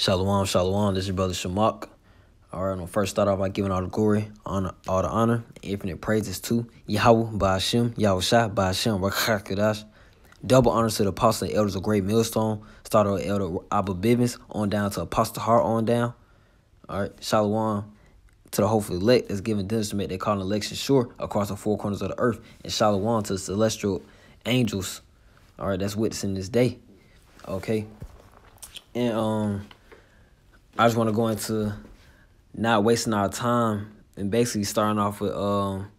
Shalom, shalom. This is Brother Shamak. All right, I'm first start off by giving all the glory, honor, all the honor, infinite praises to Yahweh, Ba'ashem, Yahushua, Ba'ashem, Rakakadash. Double honors to the apostle and elders of Great Millstone. Started with Elder Abba Bivens on down to Apostle Hart on down. All right, shalom to the hopeful elect that's given diligence to make their call and election sure across the four corners of the earth. And shalom to the celestial angels. All right, that's witnessing this day. Okay. And, um... I just want to go into not wasting our time and basically starting off with um,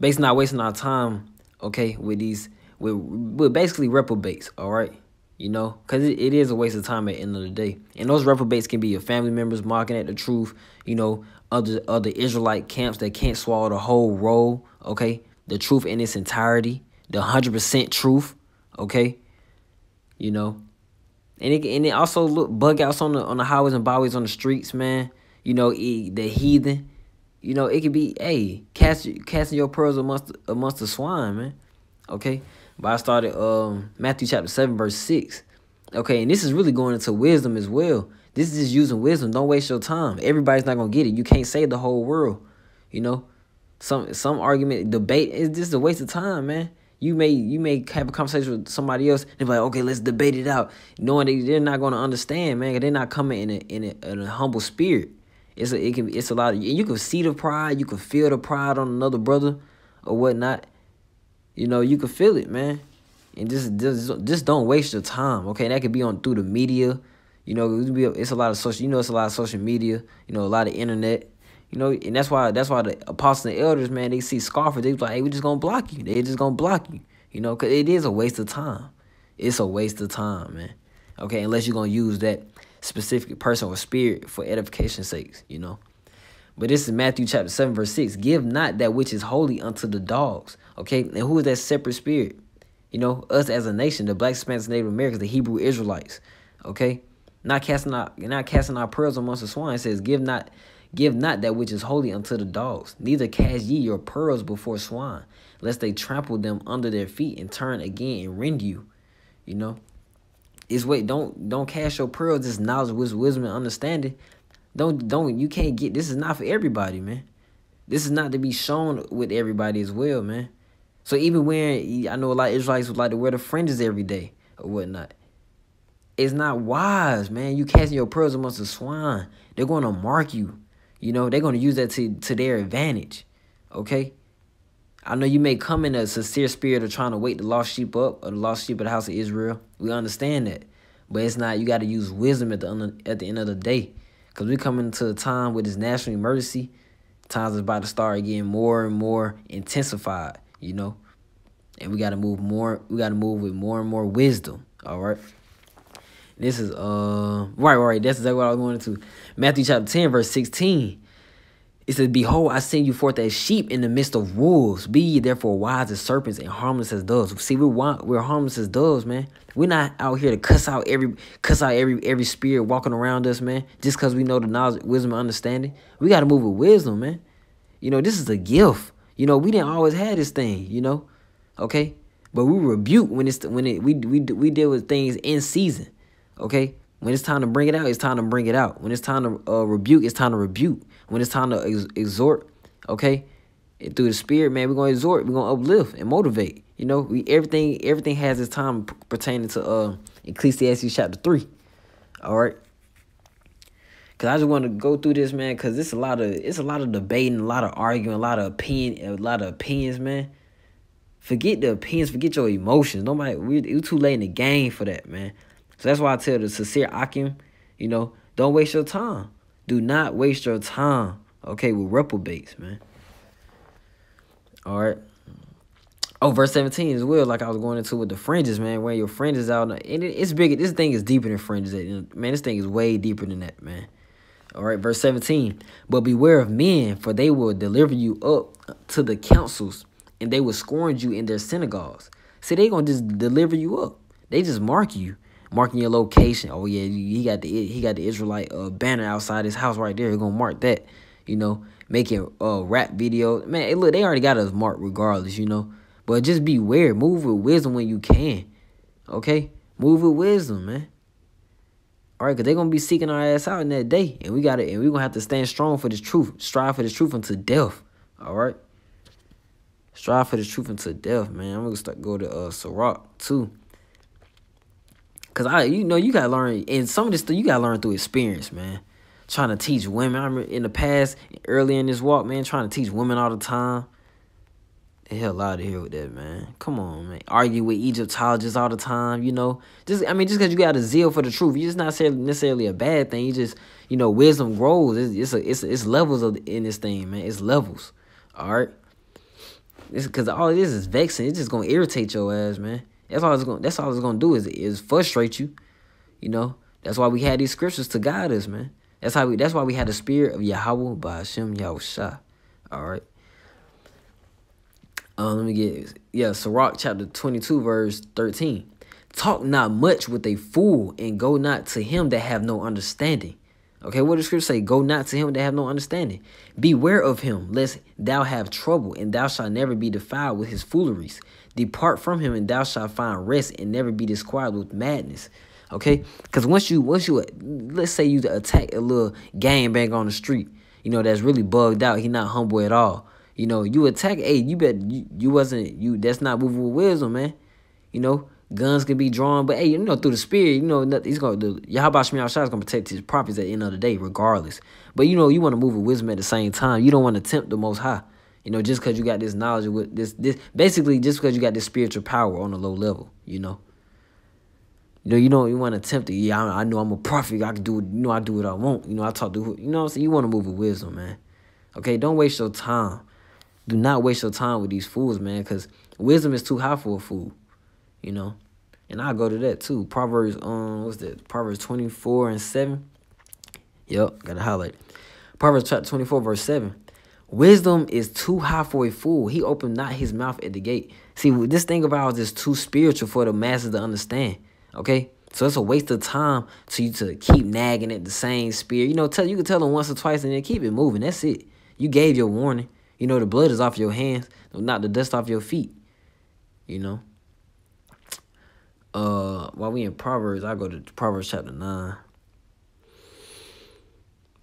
basically not wasting our time. Okay, with these with with basically reprobates. All right, you know, because it, it is a waste of time at the end of the day. And those reprobates can be your family members mocking at the truth. You know, other other Israelite camps that can't swallow the whole roll. Okay, the truth in its entirety, the hundred percent truth. Okay, you know and it and it also look bug outs on the on the highways and byways on the streets, man. You know, it, the heathen. You know, it could be hey, cast casting your pearls amongst amongst the swine, man. Okay, but I started um Matthew chapter seven verse six. Okay, and this is really going into wisdom as well. This is just using wisdom. Don't waste your time. Everybody's not gonna get it. You can't save the whole world. You know, some some argument debate is just a waste of time, man you may you may have a conversation with somebody else and be like, okay, let's debate it out, knowing that they're not gonna understand, man. They're not coming in a in a, in a humble spirit. It's a it can it's a lot. Of, you can see the pride, you can feel the pride on another brother, or whatnot. You know, you can feel it, man. And just just just don't waste your time. Okay, that could be on through the media. You know, it's a lot of social. You know, it's a lot of social media. You know, a lot of internet. You know, and that's why that's why the apostles and elders, man, they see scoffers, they was like, hey, we just gonna block you. They just gonna block you. You know, cause it is a waste of time. It's a waste of time, man. Okay, unless you're gonna use that specific person or spirit for edification sakes, you know. But this is Matthew chapter 7, verse 6. Give not that which is holy unto the dogs. Okay, and who is that separate spirit? You know, us as a nation, the black, Spanish, Native Americans, the Hebrew Israelites. Okay? Not casting out not casting our pearls amongst the swine. It says, Give not Give not that which is holy unto the dogs, neither cast ye your pearls before swine, lest they trample them under their feet and turn again and rend you. You know? It's wait, don't don't cast your pearls, it's knowledge, wisdom, and understanding. Don't don't you can't get this is not for everybody, man. This is not to be shown with everybody as well, man. So even when I know a lot of Israelites would like to wear the fringes every day or whatnot. It's not wise, man. You casting your pearls amongst the swine. They're gonna mark you. You know, they're going to use that to, to their advantage. Okay? I know you may come in a sincere spirit of trying to wake the lost sheep up or the lost sheep of the house of Israel. We understand that. But it's not, you got to use wisdom at the, at the end of the day. Because we're coming to a time with this national emergency. Times is about to start getting more and more intensified, you know? And we got to move more, we got to move with more and more wisdom, all right? This is uh right, right. That's exactly what I was going to. Matthew chapter ten, verse sixteen. It says, Behold, I send you forth as sheep in the midst of wolves. Be ye therefore wise as serpents and harmless as doves. See, we're we're harmless as doves, man. We're not out here to cuss out every cuss out every every spirit walking around us, man. Just because we know the knowledge, wisdom, and understanding. We gotta move with wisdom, man. You know, this is a gift. You know, we didn't always have this thing, you know. Okay? But we rebuke when it's when it we we we deal with things in season. Okay? When it's time to bring it out, it's time to bring it out. When it's time to uh, rebuke, it's time to rebuke. When it's time to ex exhort, okay? And through the spirit, man, we're gonna exhort, we're gonna uplift and motivate. You know, we everything everything has its time pertaining to uh Ecclesiastes chapter three. All right. Cause I just want to go through this, man. Cause it's a lot of it's a lot of debating, a lot of arguing, a lot of opinion, a lot of opinions, man. Forget the opinions, forget your emotions. Nobody, we, are too late in the game for that, man. So that's why I tell the sincere Akim, you know, don't waste your time. Do not waste your time, okay, with reprobates, man. All right. Oh, verse 17 as well, like I was going into with the fringes, man, When your fringes out. And it's bigger. This thing is deeper than fringes. Man, this thing is way deeper than that, man. All right, verse 17. But beware of men, for they will deliver you up to the councils, and they will scorn you in their synagogues. See, they going to just deliver you up. They just mark you marking your location. Oh yeah, he got the he got the Israelite uh, banner outside his house right there. He gonna mark that, you know. Making uh rap video, man. Hey, look, they already got us marked regardless, you know. But just be aware, move with wisdom when you can, okay? Move with wisdom, man. All right, cause they're gonna be seeking our ass out in that day, and we gotta and we gonna have to stand strong for this truth, strive for this truth until death. All right, strive for the truth until death, man. I'm gonna start go to uh Sirach too. Cause I, you know, you gotta learn, and some of this stuff you gotta learn through experience, man. Trying to teach women, I remember in the past, early in this walk, man, trying to teach women all the time. The hell out of here with that, man. Come on, man. Argue with Egyptologists all the time, you know. Just, I mean, just cause you got a zeal for the truth, you just not necessarily a bad thing. You just, you know, wisdom grows. It's, it's a, it's, it's levels of in this thing, man. It's levels. All right. It's cause all this is vexing. It's just gonna irritate your ass, man. That's all it's going. That's all it's going to do is is frustrate you. You know. That's why we had these scriptures to guide us, man. That's how we. That's why we had the spirit of Yahweh by Hashem Yahusha. All right. Um, let me get yeah, Sirach chapter twenty two verse thirteen. Talk not much with a fool, and go not to him that have no understanding. Okay, what does scripture say? Go not to him that have no understanding. Beware of him, lest thou have trouble, and thou shalt never be defiled with his fooleries. Depart from him, and thou shalt find rest, and never be disquieted with madness. Okay, because once you once you let's say you attack a little gang bang on the street, you know that's really bugged out. He not humble at all. You know you attack. Hey, you bet you, you wasn't you. That's not movable wisdom, man. You know guns can be drawn, but hey, you know through the spirit, you know he's gonna the Yahweh Shemiah Shah is gonna protect his properties at the end of the day, regardless. But you know you want to move with wisdom at the same time. You don't want to tempt the Most High. You know, just because you got this knowledge with this this basically just because you got this spiritual power on a low level, you know. You know, you don't you want to tempt it. Yeah, I, I, know I'm a prophet. I can do it. You know, I do what I want. You know, I talk to who. You know what I'm saying? You want to move with wisdom, man. Okay, don't waste your time. Do not waste your time with these fools, man, because wisdom is too high for a fool, you know. And i go to that too. Proverbs, um, what's that? Proverbs 24 and 7. Yep, got to highlight. Proverbs chapter 24, verse 7. Wisdom is too high for a fool. He opened not his mouth at the gate. See, this thing of ours is too spiritual for the masses to understand. Okay? So it's a waste of time to you to keep nagging at the same spirit. You know, tell you can tell them once or twice and then keep it moving. That's it. You gave your warning. You know, the blood is off your hands, not the dust off your feet. You know? Uh while we in Proverbs, I go to Proverbs chapter nine.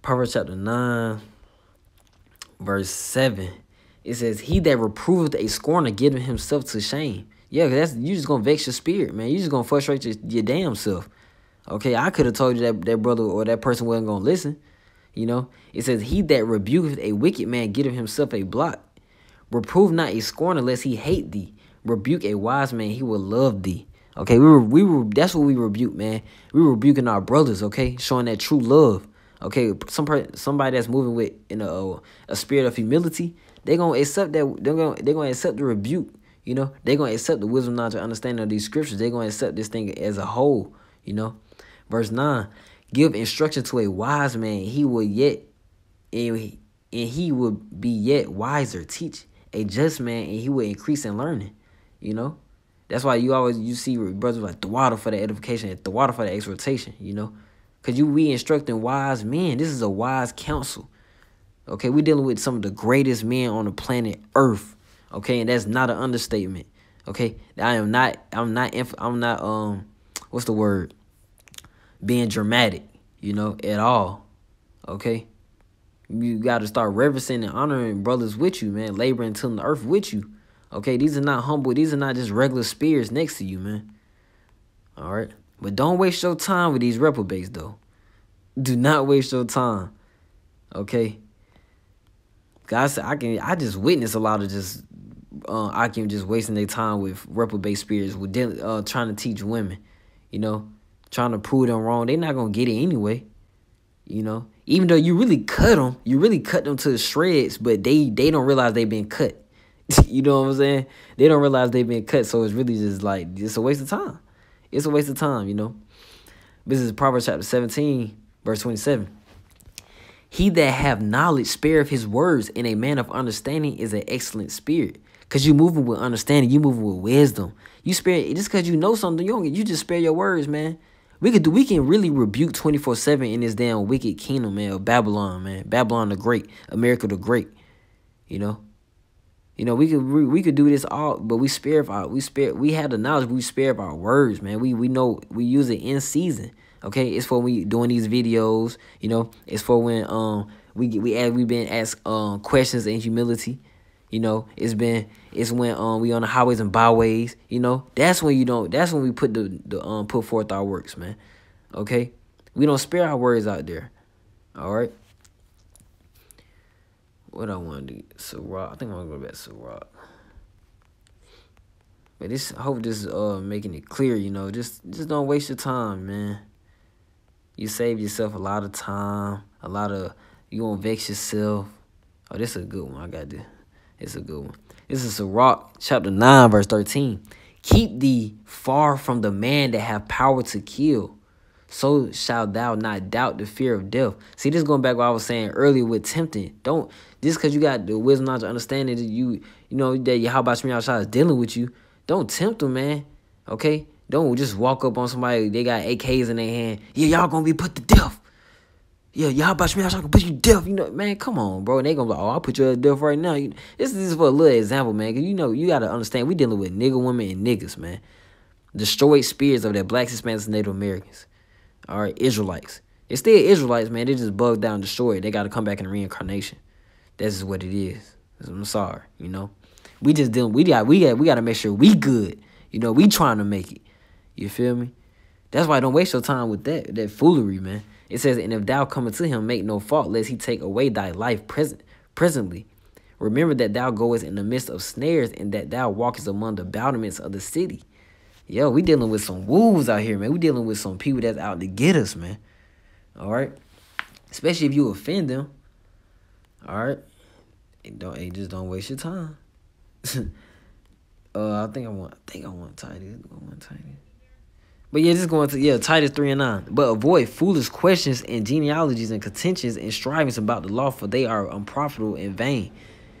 Proverbs chapter nine verse 7. It says, He that reproveth a scorner giveth himself to shame. Yeah, that's you just gonna vex your spirit, man. You just gonna frustrate your, your damn self. Okay, I could have told you that that brother or that person wasn't gonna listen. You know, it says, He that rebuketh a wicked man giveth himself a block. Reprove not a scorner lest he hate thee. Rebuke a wise man, he will love thee. Okay, we were we were that's what we rebuke, man. We rebuking our brothers, okay? Showing that true love okay, some somebody that's moving with in you know, a, a spirit of humility, they're gonna accept that they're gonna they're gonna accept the rebuke. You know, they're gonna accept the wisdom, knowledge, and understanding of these scriptures. They're gonna accept this thing as a whole. You know, verse nine: Give instruction to a wise man, he will yet, and he, and he will be yet wiser. Teach a just man, and he will increase in learning. You know, that's why you always you see brothers like the water for the edification, the water for the exhortation. You know. Because you we instructing wise men. This is a wise counsel. Okay, we're dealing with some of the greatest men on the planet Earth. Okay, and that's not an understatement. Okay, I am not. I'm not. I'm not. Um, what's the word? Being dramatic, you know, at all. Okay, you got to start reverencing and honoring brothers with you, man. Laboring till the earth with you. Okay, these are not humble. These are not just regular spears next to you, man. All right, but don't waste your time with these reprobates, though. Do not waste your time. Okay? I said I can I just witness a lot of just uh, I can just wasting their time with reprobate spirits with uh, trying to teach women, you know, trying to prove them wrong. They're not gonna get it anyway, you know. Even though you really cut them, you really cut them to the shreds, but they they don't realize they've been cut. you know what I'm saying? They don't realize they've been cut, so it's really just like it's a waste of time. It's a waste of time, you know. This is Proverbs chapter 17 Verse 27. He that have knowledge spareth his words, and a man of understanding is an excellent spirit. Cause you moving with understanding, you moving with wisdom. You spare just cause you know something, you don't you just spare your words, man. We could do we can really rebuke 24-7 in this damn wicked kingdom, man, of Babylon, man. Babylon the Great, America the Great. You know? You know, we could we, we could do this all, but we spare our we spare we have the knowledge, we spare our words, man. We we know we use it in season. Okay, it's for we doing these videos. You know, it's for when um we get we ask, we been asked um questions in humility. You know, it's been it's when um we on the highways and byways. You know, that's when you don't. That's when we put the the um put forth our works, man. Okay, we don't spare our words out there. All right what I want to do. Ciroc. I think I am going to go back to Ciroc. But this, I hope this is uh making it clear. You know, just just don't waste your time, man. You save yourself a lot of time, a lot of you won't vex yourself. Oh, this is a good one. I got this. It's a good one. This is Sirach chapter 9, verse 13. Keep thee far from the man that have power to kill. So shalt thou not doubt the fear of death. See, this going back what I was saying earlier with tempting. Don't just because you got the wisdom, knowledge, understanding that you, you know, that your how about Shimon outside is dealing with you, don't tempt them, man. Okay? Don't just walk up on somebody, they got AKs in their hand. Yeah, y'all gonna be put to death. Yeah, y'all about to be gonna put you to death. You know, man, come on, bro. And they gonna be like, oh, I'll put you to death right now. You, this, is is for a little example, man. Cause you know, you gotta understand, we dealing with nigga women and niggas, man. Destroyed spirits of their blacks, Hispanic, Native Americans. All right, Israelites. It's still Israelites, man. They just bugged down, destroyed. They got to come back in reincarnation. This is what it is. I'm sorry, you know. We just dealing. We got. We got. We got to make sure we good. You know, we trying to make it. You feel me? That's why don't waste your time with that that foolery, man. It says, and if thou coming to him, make no fault, lest he take away thy life present presently. Remember that thou goest in the midst of snares, and that thou walkest among the battlements of the city. Yo, we dealing with some wolves out here, man. We dealing with some people that's out to get us, man. All right, especially if you offend them. All right, and don't and just don't waste your time. uh, I think I want. I think I want Titus. I want Titus. But yeah, just going to yeah, Titus three and nine. But avoid foolish questions and genealogies and contentions and strivings about the law, for they are unprofitable and vain.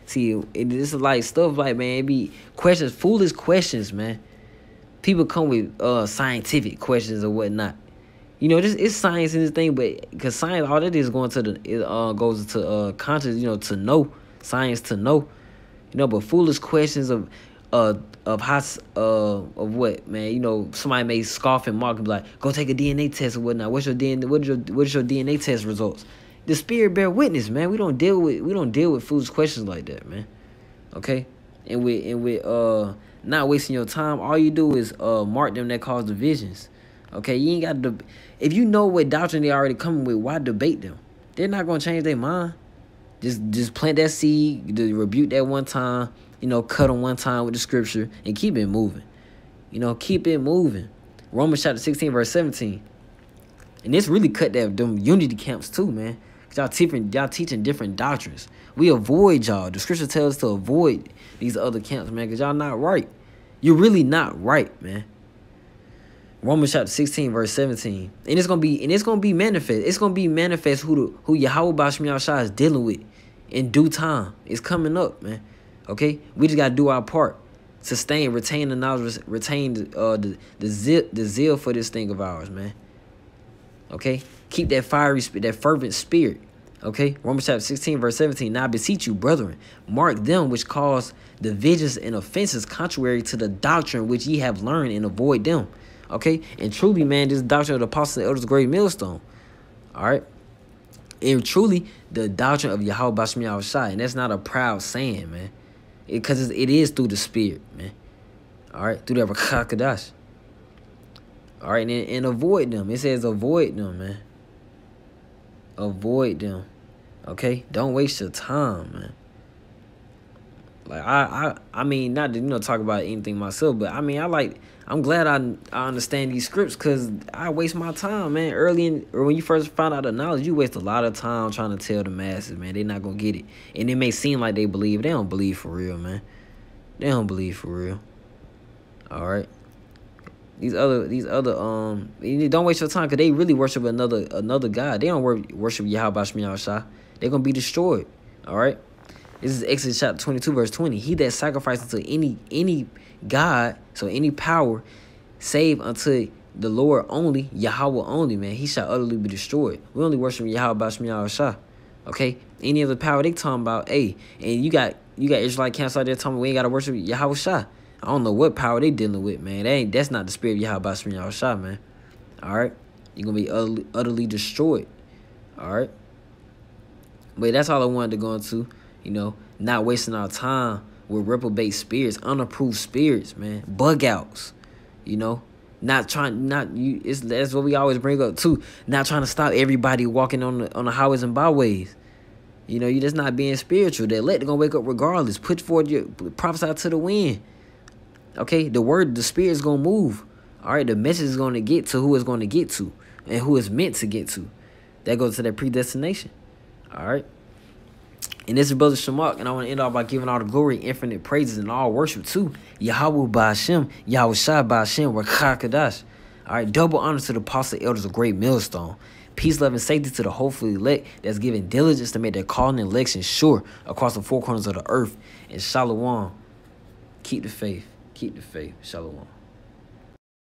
See, it, this is like stuff like man, it be questions, foolish questions, man. People come with uh scientific questions or whatnot you know, this is science and this thing, but because science, all that is going to the, it uh, goes to uh, conscious, you know, to know science to know, you know, but foolish questions of, uh, of how, uh, of what, man, you know, somebody may scoff and mock and be like, go take a DNA test or whatnot. What's your DNA? What's your what's your DNA test results? The spirit bear witness, man. We don't deal with we don't deal with foolish questions like that, man. Okay, and with and with uh not wasting your time, all you do is uh mark them that cause divisions. Okay, you ain't got to. if you know what doctrine they already coming with, why debate them? They're not gonna change their mind. Just just plant that seed, rebuke that one time. You know, cut them one time with the scripture and keep it moving. You know, keep it moving. Romans chapter sixteen verse seventeen. And this really cut that them unity camps too, man. you y'all teaching y'all teaching different doctrines. We avoid y'all. The scripture tells us to avoid these other camps, man. Cause y'all not right. You're really not right, man. Romans chapter 16, verse 17. And it's gonna be and it's gonna be manifest. It's gonna be manifest who the, who Yahweh Bashmi is dealing with in due time. It's coming up, man. Okay? We just gotta do our part. Sustain, retain the knowledge, retain uh, the, the zeal the zeal for this thing of ours, man. Okay? Keep that fiery spirit, that fervent spirit. Okay? Romans chapter 16, verse 17. Now I beseech you, brethren, mark them which cause divisions and offenses contrary to the doctrine which ye have learned and avoid them Okay? And truly, man, this doctrine of the apostles and elders great millstone. All right? And truly, the doctrine of Yahweh Bashmi Shai. And that's not a proud saying, man. Because it, it is through the spirit, man. All right? Through the Rakakadash. All right? And, and avoid them. It says avoid them, man. Avoid them. Okay? Don't waste your time, man. Like I, I, I mean, not to you know talk about anything myself, but I mean, I like. I'm glad I I understand these scripts because I waste my time, man. Early in or when you first find out the knowledge, you waste a lot of time trying to tell the masses, man. They're not gonna get it, and it may seem like they believe. They don't believe for real, man. They don't believe for real. All right. These other, these other, um, don't waste your time because they really worship another, another god. They don't worship Yahweh Shah. They're gonna be destroyed. All right. This is Exodus chapter 22, verse 20. He that sacrifices to any any God, so any power, save unto the Lord only, Yahweh only, man, he shall utterly be destroyed. We only worship Yahweh Bashem Yahweh Shah. Okay? Any other power they talking about, hey, and you got you got Israelite camps out there talking we ain't gotta worship Yahweh Shah. I don't know what power they dealing with, man. That ain't that's not the spirit of Yahweh Bashem Yahweh Shah, man. Alright? You're gonna be utterly, utterly destroyed. Alright? But that's all I wanted to go into you know, not wasting our time with reprobate spirits, unapproved spirits, man, bug outs, you know, not trying, not you. It's that's what we always bring up too. Not trying to stop everybody walking on the on the highways and byways. You know, you're just not being spiritual. They're let they're gonna wake up regardless. Put forward your prophesy to the wind. Okay, the word, the spirit's gonna move. All right, the message is gonna get to who it's gonna get to and who it's meant to get to. That goes to their predestination. All right. And this is Brother Shamak, and I want to end off by giving all the glory, infinite praises, and all worship to Yahweh Ba'ashem, Yahweh Shai Ba'ashem, Rakakadash. All right, double honor to the apostle elders, a great millstone. Peace, love, and safety to the hopefully elect that's giving diligence to make their calling and election sure across the four corners of the earth. And Shalom. Keep the faith. Keep the faith. Shalom.